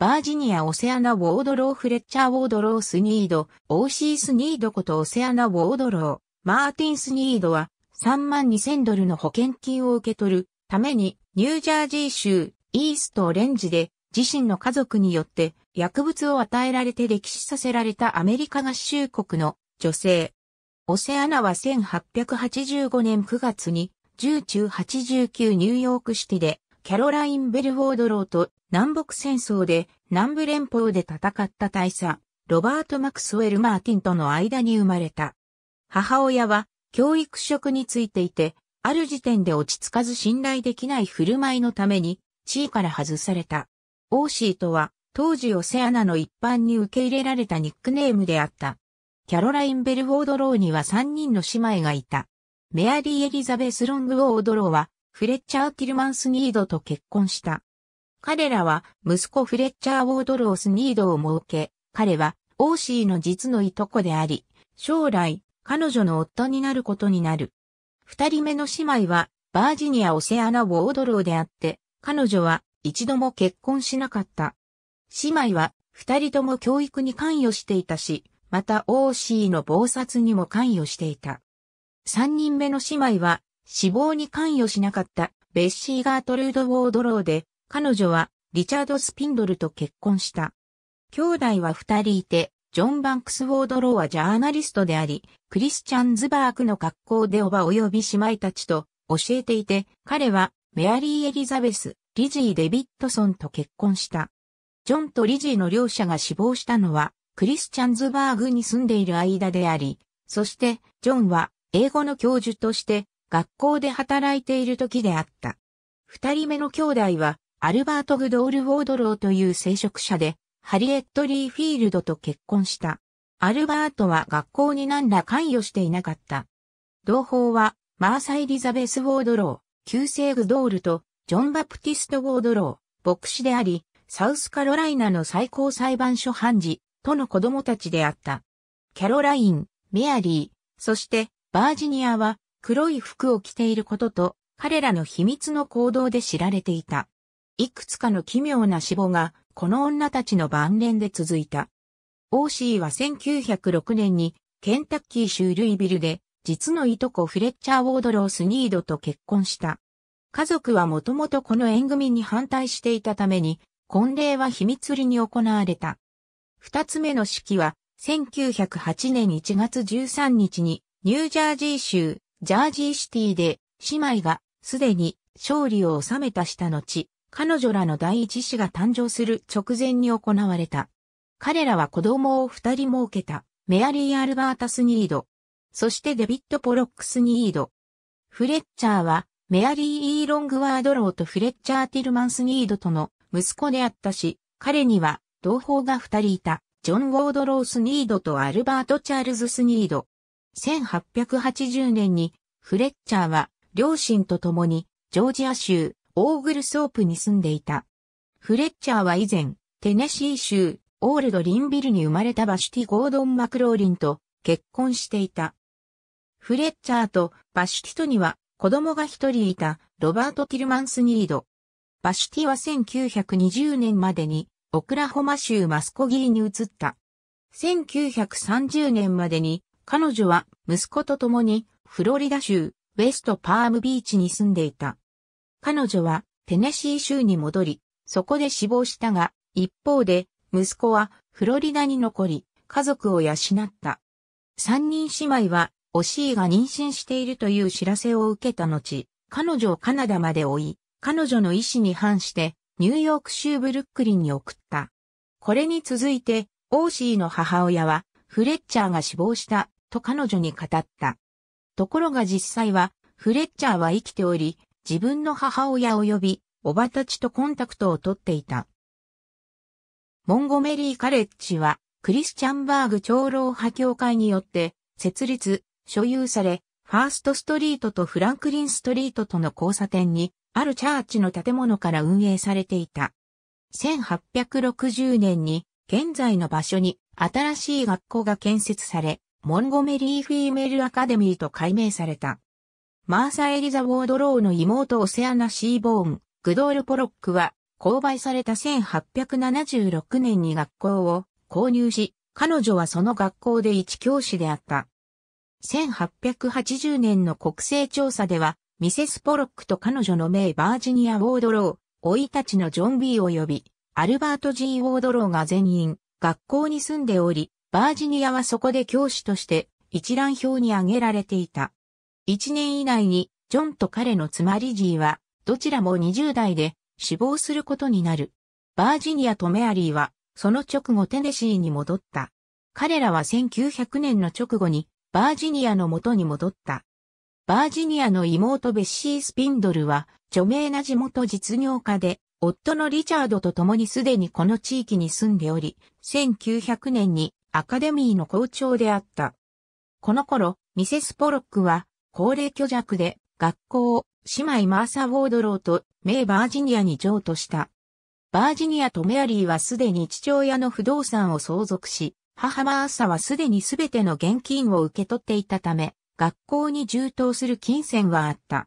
バージニア・オセアナ・ウォードロー・フレッチャー・ウォードロー・スニード、オーシー・スニードことオセアナ・ウォードロー、マーティン・スニードは3万2000ドルの保険金を受け取るためにニュージャージー州イースト・オレンジで自身の家族によって薬物を与えられて歴史させられたアメリカ合衆国の女性。オセアナは1885年9月に10中89ニューヨークシティでキャロライン・ベル・ウォードローと南北戦争で南部連邦で戦った大佐、ロバート・マクスウェル・マーティンとの間に生まれた。母親は教育職についていて、ある時点で落ち着かず信頼できない振る舞いのために地位から外された。オーシーとは当時オセアナの一般に受け入れられたニックネームであった。キャロライン・ベルフォード・ローには3人の姉妹がいた。メアリー・エリザベス・ロング・オードローはフレッチャー・ティルマンス・ニードと結婚した。彼らは息子フレッチャー・ウォードロース・ニードを設け、彼はオーシーの実のいとこであり、将来彼女の夫になることになる。二人目の姉妹はバージニア・オセアナ・ウォードローであって、彼女は一度も結婚しなかった。姉妹は二人とも教育に関与していたし、またオーシーの謀殺にも関与していた。三人目の姉妹は死亡に関与しなかったベッシー・ガートルード・ウォードローで、彼女はリチャード・スピンドルと結婚した。兄弟は二人いて、ジョン・バンクス・ウォードローはジャーナリストであり、クリスチャン・ズバークの格好でおば及び姉妹たちと教えていて、彼はメアリー・エリザベス、リジー・デビッドソンと結婚した。ジョンとリジーの両者が死亡したのは、クリスチャンズバーグに住んでいる間であり、そして、ジョンは、英語の教授として、学校で働いている時であった。二人目の兄弟は、アルバート・グドール・ウォードローという聖職者で、ハリエット・リーフィールドと結婚した。アルバートは学校に何ら関与していなかった。同胞は、マーサ・エリザベス・ウォードロー、旧姓グドールと、ジョン・バプティスト・ウォードロー、牧師であり、サウスカロライナの最高裁判所判事、との子供たちであった。キャロライン、メアリー、そしてバージニアは黒い服を着ていることと彼らの秘密の行動で知られていた。いくつかの奇妙な死亡が、この女たちの晩年で続いた。オーシーは1906年に、ケンタッキー州ルイビルで、実のいとこフレッチャー・ウォードロー・スニードと結婚した。家族はもともとこの縁組に反対していたために、婚礼は秘密裏に行われた。二つ目の式は、1908年1月13日に、ニュージャージー州、ジャージーシティで、姉妹が、すでに、勝利を収めたした後、彼女らの第一子が誕生する直前に行われた。彼らは子供を二人設けた、メアリー・アルバータス・ニード。そしてデビット・ポロックス・ニード。フレッチャーは、メアリー・イーロングワードローとフレッチャー・ティルマンス・ニードとの息子であったし、彼には同胞が二人いた、ジョン・ウォードロー・スニードとアルバート・チャールズ・スニード。1880年に、フレッチャーは両親と共にジョージア州オーグルソープに住んでいた。フレッチャーは以前、テネシー州、オールドリンビルに生まれたバシュティ・ゴードン・マクローリンと結婚していた。フレッチャーとバシュティとには子供が一人いたロバート・ティルマンス・ニード。バシュティは1920年までにオクラホマ州マスコギーに移った。1930年までに彼女は息子と共にフロリダ州ウェストパームビーチに住んでいた。彼女はテネシー州に戻り、そこで死亡したが、一方で、息子はフロリダに残り、家族を養った。三人姉妹は、オシーが妊娠しているという知らせを受けた後、彼女をカナダまで追い、彼女の意思に反して、ニューヨーク州ブルックリンに送った。これに続いて、オーシーの母親は、フレッチャーが死亡した、と彼女に語った。ところが実際は、フレッチャーは生きており、自分の母親及び、おばたちとコンタクトを取っていた。モンゴメリーカレッジは、クリスチャンバーグ長老派教会によって、設立、所有され、ファーストストリートとフランクリンストリートとの交差点に、あるチャーチの建物から運営されていた。1860年に、現在の場所に、新しい学校が建設され、モンゴメリーフィーメルアカデミーと改名された。マーサ・エリザ・ウォードローの妹オセアナ・シーボーン、グドール・ポロックは、購買された1876年に学校を購入し、彼女はその学校で一教師であった。1880年の国勢調査では、ミセス・ポロックと彼女の名バージニア・ウォードロー、老いたちのジョン・ B 及び、アルバート・ G・ ウォードローが全員、学校に住んでおり、バージニアはそこで教師として、一覧表に挙げられていた。1年以内に、ジョンと彼の妻リジーは、どちらも20代で死亡することになる。バージニアとメアリーは、その直後テネシーに戻った。彼らは1900年の直後に、バージニアの元に戻った。バージニアの妹ベッシー・スピンドルは、著名な地元実業家で、夫のリチャードと共にすでにこの地域に住んでおり、1900年にアカデミーの校長であった。この頃、ミセス・ポロックは、高齢巨弱で、学校を姉妹マーサ・ウォードローと名バージニアに譲渡した。バージニアとメアリーはすでに父親の不動産を相続し、母マーサはすでにすべての現金を受け取っていたため、学校に充当する金銭はあった。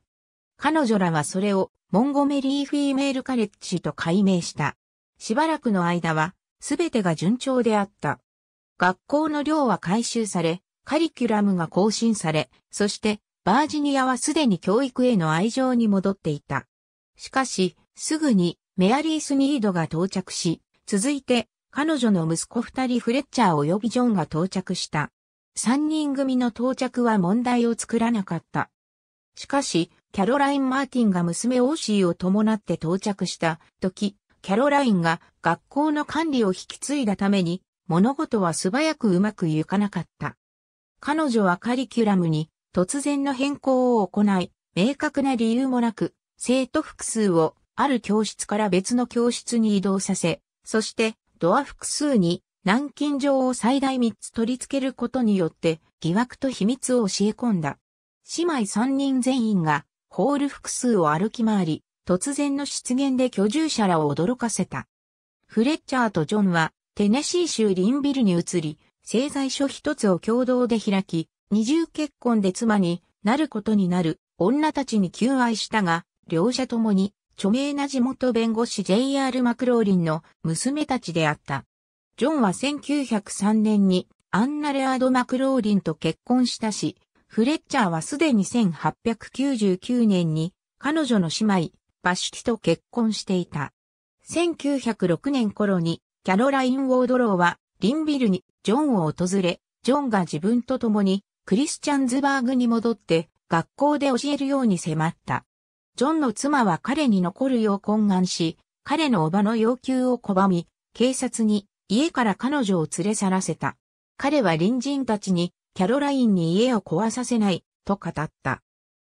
彼女らはそれをモンゴメリーフィーメールカレッジと改名した。しばらくの間は、すべてが順調であった。学校の寮は改修され、カリキュラムが更新され、そしてバージニアはすでに教育への愛情に戻っていた。しかし、すぐにメアリー・スニードが到着し、続いて彼女の息子二人フレッチャー及びジョンが到着した。三人組の到着は問題を作らなかった。しかし、キャロライン・マーティンが娘オーシーを伴って到着した時、キャロラインが学校の管理を引き継いだために、物事は素早くうまくいかなかった。彼女はカリキュラムに突然の変更を行い、明確な理由もなく、生徒複数をある教室から別の教室に移動させ、そしてドア複数に軟禁状を最大3つ取り付けることによって疑惑と秘密を教え込んだ。姉妹3人全員がホール複数を歩き回り、突然の出現で居住者らを驚かせた。フレッチャーとジョンはテネシー州リンビルに移り、製材所一つを共同で開き、二重結婚で妻になることになる女たちに求愛したが、両者ともに著名な地元弁護士 J.R. マクローリンの娘たちであった。ジョンは1903年にアンナ・レアード・マクローリンと結婚したし、フレッチャーはすでに1899年に彼女の姉妹、バシキと結婚していた。1906年頃にキャロライン・ウォードローはリンビルにジョンを訪れ、ジョンが自分と共にクリスチャンズバーグに戻って学校で教えるように迫った。ジョンの妻は彼に残るよう懇願し、彼の叔母の要求を拒み、警察に家から彼女を連れ去らせた。彼は隣人たちにキャロラインに家を壊させないと語った。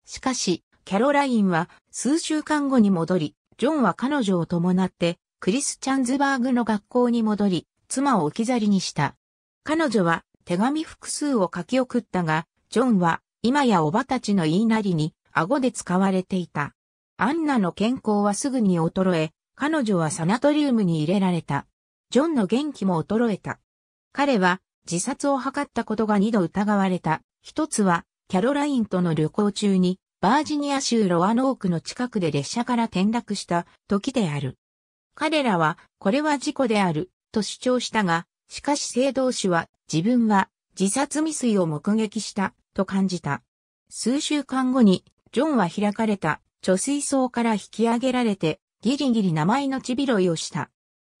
しかし、キャロラインは数週間後に戻り、ジョンは彼女を伴ってクリスチャンズバーグの学校に戻り、妻を置き去りにした。彼女は手紙複数を書き送ったが、ジョンは今やおばたちの言いなりに顎で使われていた。アンナの健康はすぐに衰え、彼女はサナトリウムに入れられた。ジョンの元気も衰えた。彼は自殺を図ったことが二度疑われた。一つは、キャロラインとの旅行中に、バージニア州ロアノークの近くで列車から転落した時である。彼らは、これは事故である、と主張したが、しかし聖堂士は自分は自殺未遂を目撃したと感じた。数週間後に、ジョンは開かれた貯水槽から引き上げられて、ギリギリ名前の血拾いをした。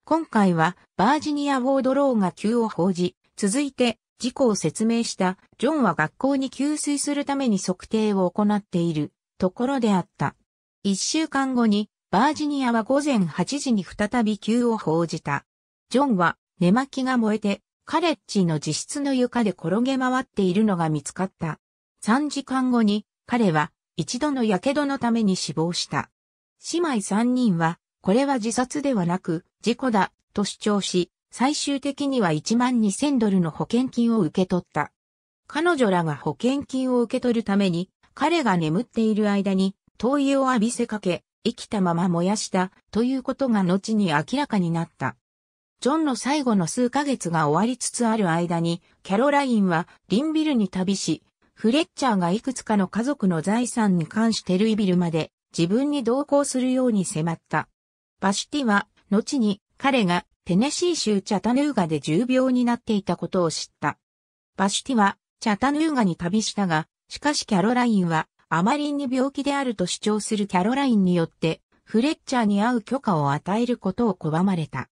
今回は、バージニア・ウォードローが急を報じ、続いて、事故を説明したジョンは学校に給水するために測定を行っているところであった。一週間後に、バージニアは午前8時に再び急を報じた。ジョンは寝巻きが燃えてカレッジの自室の床で転げ回っているのが見つかった。3時間後に彼は一度の火傷のために死亡した。姉妹3人は、これは自殺ではなく、事故だ、と主張し、最終的には1万2000ドルの保険金を受け取った。彼女らが保険金を受け取るために、彼が眠っている間に、灯油を浴びせかけ、生きたまま燃やした、ということが後に明らかになった。ジョンの最後の数ヶ月が終わりつつある間に、キャロラインはリンビルに旅し、フレッチャーがいくつかの家族の財産に関してルイビルまで自分に同行するように迫った。バシティは、後に彼がテネシー州チャタヌーガで重病になっていたことを知った。バシティはチャタヌーガに旅したが、しかしキャロラインはあまりに病気であると主張するキャロラインによって、フレッチャーに会う許可を与えることを拒まれた。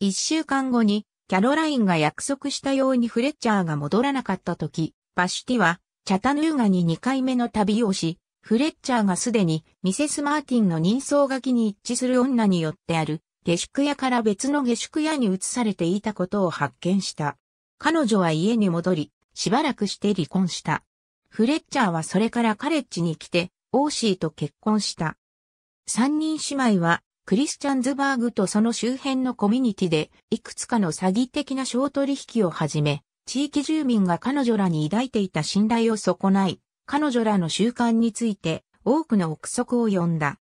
一週間後に、キャロラインが約束したようにフレッチャーが戻らなかった時、バシュティは、チャタヌーガに2回目の旅をし、フレッチャーがすでにミセス・マーティンの人相書きに一致する女によってある下宿屋から別の下宿屋に移されていたことを発見した。彼女は家に戻り、しばらくして離婚した。フレッチャーはそれからカレッジに来て、オーシーと結婚した。三人姉妹はクリスチャンズバーグとその周辺のコミュニティで、いくつかの詐欺的な商取引をはじめ、地域住民が彼女らに抱いていた信頼を損ない、彼女らの習慣について多くの憶測を呼んだ。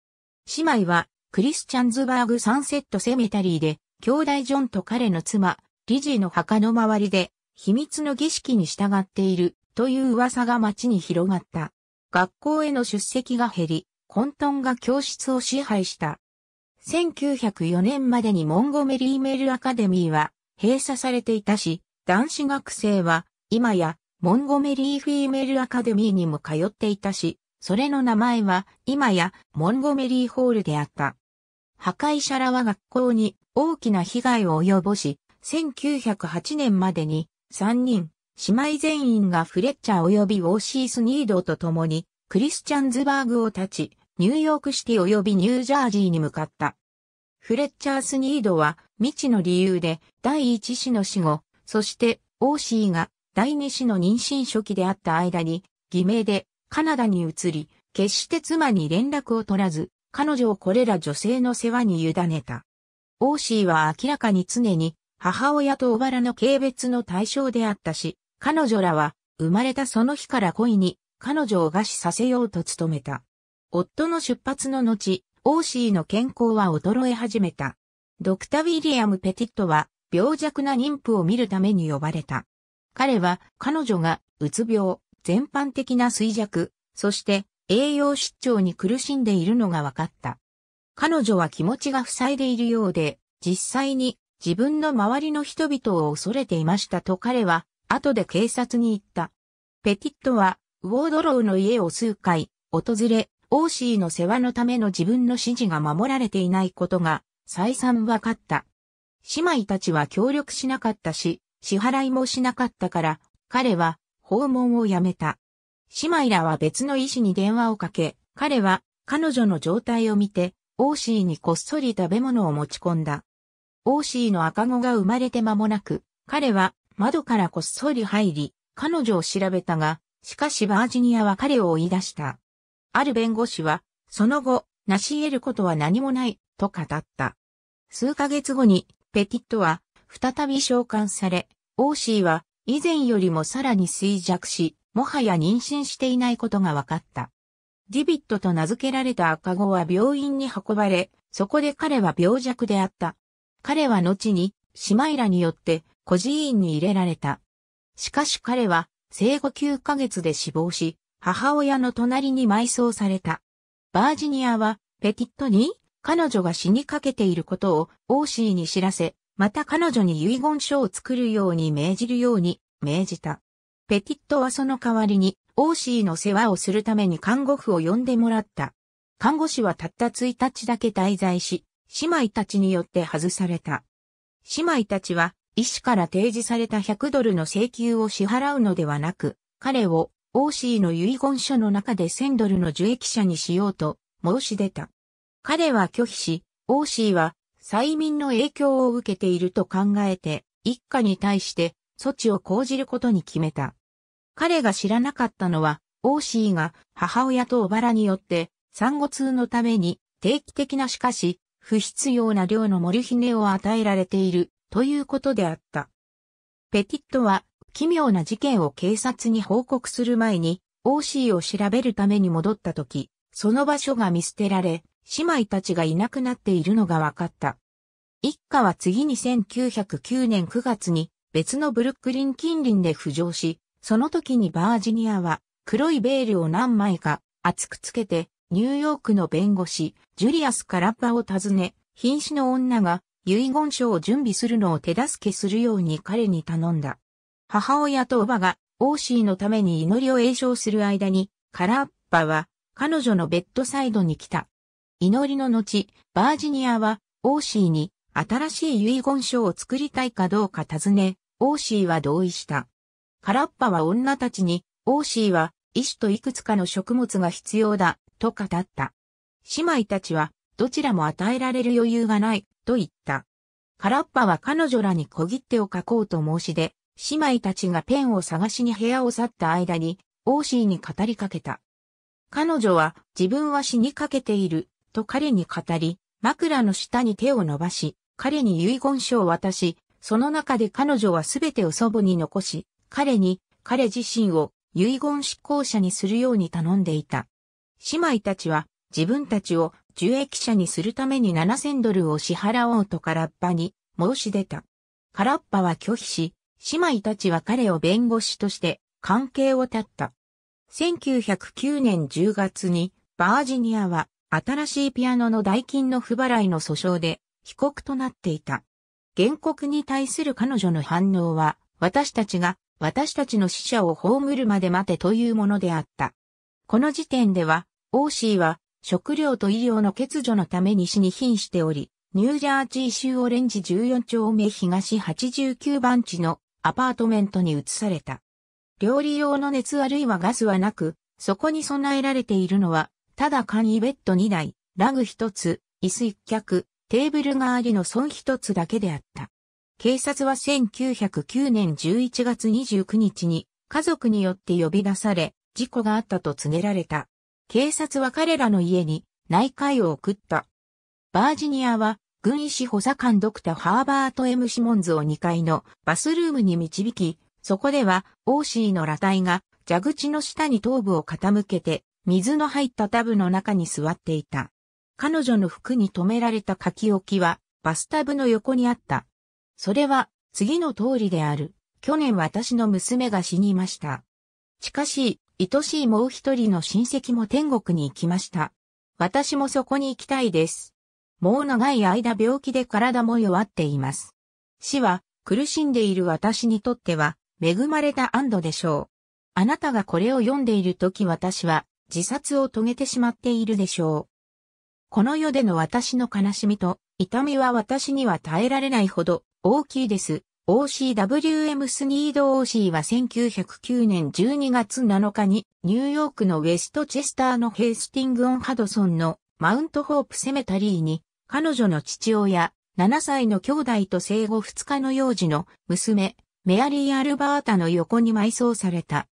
姉妹は、クリスチャンズバーグサンセットセメタリーで、兄弟ジョンと彼の妻、リジーの墓の周りで、秘密の儀式に従っている、という噂が街に広がった。学校への出席が減り、混沌が教室を支配した。1904年までにモンゴメリーメールアカデミーは閉鎖されていたし、男子学生は今やモンゴメリーフィーメールアカデミーにも通っていたし、それの名前は今やモンゴメリーホールであった。破壊者らは学校に大きな被害を及ぼし、1908年までに3人、姉妹全員がフレッチャー及びウォーシースニードと共にクリスチャンズバーグを立ち、ニューヨークシティ及びニュージャージーに向かった。フレッチャー・スニードは未知の理由で第一子の死後、そしてオーシーが第二子の妊娠初期であった間に偽名でカナダに移り、決して妻に連絡を取らず、彼女をこれら女性の世話に委ねた。オーシーは明らかに常に母親と小原の軽蔑の対象であったし、彼女らは生まれたその日から恋に彼女を餓死させようと努めた。夫の出発の後、オーシーの健康は衰え始めた。ドクター・ウィリアム・ペティットは病弱な妊婦を見るために呼ばれた。彼は彼女がうつ病、全般的な衰弱、そして栄養失調に苦しんでいるのが分かった。彼女は気持ちが塞いでいるようで、実際に自分の周りの人々を恐れていましたと彼は後で警察に言った。ペティットはウォードローの家を数回訪れ、オーシーの世話のための自分の指示が守られていないことが再三分かった。姉妹たちは協力しなかったし、支払いもしなかったから、彼は訪問をやめた。姉妹らは別の医師に電話をかけ、彼は彼女の状態を見て、オーシーにこっそり食べ物を持ち込んだ。オーシーの赤子が生まれて間もなく、彼は窓からこっそり入り、彼女を調べたが、しかしバージニアは彼を追い出した。ある弁護士は、その後、成し得ることは何もない、と語った。数ヶ月後に、ペティットは、再び召喚され、オーシーは、以前よりもさらに衰弱し、もはや妊娠していないことが分かった。ディビットと名付けられた赤子は病院に運ばれ、そこで彼は病弱であった。彼は後に、姉妹らによって、孤児院に入れられた。しかし彼は、生後9ヶ月で死亡し、母親の隣に埋葬された。バージニアは、ペティットに、彼女が死にかけていることを、オーシーに知らせ、また彼女に遺言書を作るように命じるように、命じた。ペティットはその代わりに、オーシーの世話をするために看護婦を呼んでもらった。看護師はたった1日だけ滞在し、姉妹たちによって外された。姉妹たちは、医師から提示された100ドルの請求を支払うのではなく、彼をオーシーの遺言書の中で1000ドルの受益者にしようと申し出た。彼は拒否し、オーシーは催眠の影響を受けていると考えて、一家に対して措置を講じることに決めた。彼が知らなかったのは、オーシーが母親と小原によって産後痛のために定期的なしかし不必要な量のモルヒネを与えられているということであった。ペティットは奇妙な事件を警察に報告する前に、OC を調べるために戻った時、その場所が見捨てられ、姉妹たちがいなくなっているのが分かった。一家は次に1909年9月に別のブルックリン近隣で浮上し、その時にバージニアは黒いベールを何枚か厚くつけてニューヨークの弁護士ジュリアス・カラッパを訪ね、瀕死の女が遺言書を準備するのを手助けするように彼に頼んだ。母親とおばが、オーシーのために祈りを栄唱する間に、カラッパは、彼女のベッドサイドに来た。祈りの後、バージニアは、オーシーに、新しい遺言書を作りたいかどうか尋ね、オーシーは同意した。カラッパは女たちに、オーシーは、医師といくつかの食物が必要だ、と語った。姉妹たちは、どちらも与えられる余裕がない、と言った。カラッパは彼女らに小切手を書こうと申し出、姉妹たちがペンを探しに部屋を去った間に、オーシーに語りかけた。彼女は自分は死にかけている、と彼に語り、枕の下に手を伸ばし、彼に遺言書を渡し、その中で彼女はすべてを祖母に残し、彼に、彼自身を遺言執行者にするように頼んでいた。姉妹たちは自分たちを受益者にするために7000ドルを支払おうと空っぱに申し出た。空っぱは拒否し、姉妹たちは彼を弁護士として関係を立った。1909年10月にバージニアは新しいピアノの代金の不払いの訴訟で被告となっていた。原告に対する彼女の反応は私たちが私たちの死者を葬るまで待てというものであった。この時点では、オーシーは食料と医療の欠如のために死に瀕しており、ニュージャージー州オレンジ14丁目東89番地のアパートメントに移された。料理用の熱あるいはガスはなく、そこに備えられているのは、ただ簡易ベッド2台、ラグ1つ、椅子1脚、テーブルがありの損1つだけであった。警察は1909年11月29日に家族によって呼び出され、事故があったと告げられた。警察は彼らの家に内海を送った。バージニアは軍医師補佐官ドクターハーバート・エム・シモンズを2階のバスルームに導き、そこでは、オーシーの裸体が蛇口の下に頭部を傾けて、水の入ったタブの中に座っていた。彼女の服に留められた書き置きは、バスタブの横にあった。それは、次の通りである。去年私の娘が死にました。しかし、愛しいもう一人の親戚も天国に行きました。私もそこに行きたいです。もう長い間病気で体も弱っています。死は苦しんでいる私にとっては恵まれた安堵でしょう。あなたがこれを読んでいるとき私は自殺を遂げてしまっているでしょう。この世での私の悲しみと痛みは私には耐えられないほど大きいです。OCWM スニード OC は1909年12月7日にニューヨークのウェストチェスターのヘイスティング・オン・ハドソンのマウントホープ・セメタリーに彼女の父親、7歳の兄弟と生後2日の幼児の娘、メアリー・アルバータの横に埋葬された。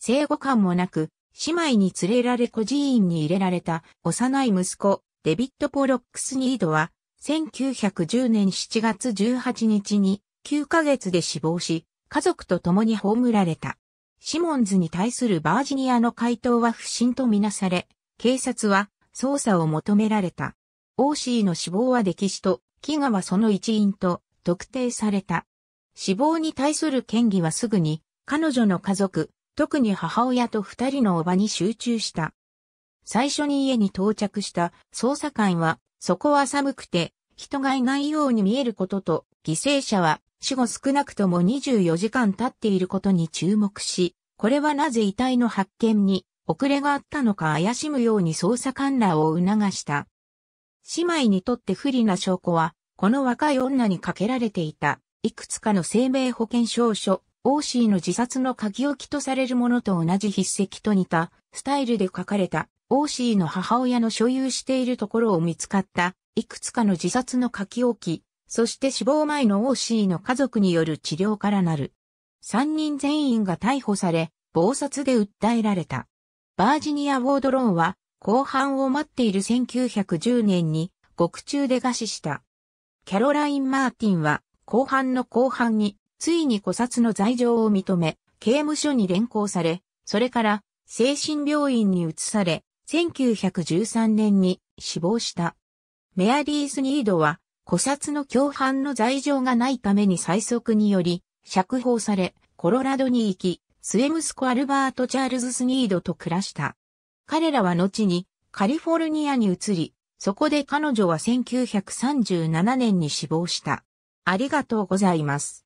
生後感もなく、姉妹に連れられ孤児院に入れられた幼い息子、デビッド・ポロックス・ニードは、1910年7月18日に9ヶ月で死亡し、家族と共に葬られた。シモンズに対するバージニアの回答は不審とみなされ、警察は捜査を求められた。OC の死亡は歴史と、飢餓はその一因と特定された。死亡に対する権利はすぐに、彼女の家族、特に母親と二人の叔母に集中した。最初に家に到着した捜査官は、そこは寒くて、人がいないように見えることと、犠牲者は死後少なくとも24時間経っていることに注目し、これはなぜ遺体の発見に遅れがあったのか怪しむように捜査官らを促した。姉妹にとって不利な証拠は、この若い女にかけられていた、いくつかの生命保険証書、オーシーの自殺の鍵置きとされるものと同じ筆跡と似た、スタイルで書かれた、オーシーの母親の所有しているところを見つかった、いくつかの自殺の書き置き、そして死亡前のオーシーの家族による治療からなる。三人全員が逮捕され、暴殺で訴えられた。バージニア・ウォードローンは、後半を待っている1910年に獄中で餓死した。キャロライン・マーティンは後半の後半についに古殺の罪状を認め、刑務所に連行され、それから精神病院に移され、1913年に死亡した。メアリー・スニードは、古殺の共犯の罪状がないために最速により、釈放され、コロラドに行き、末息子アルバート・チャールズ・スニードと暮らした。彼らは後にカリフォルニアに移り、そこで彼女は1937年に死亡した。ありがとうございます。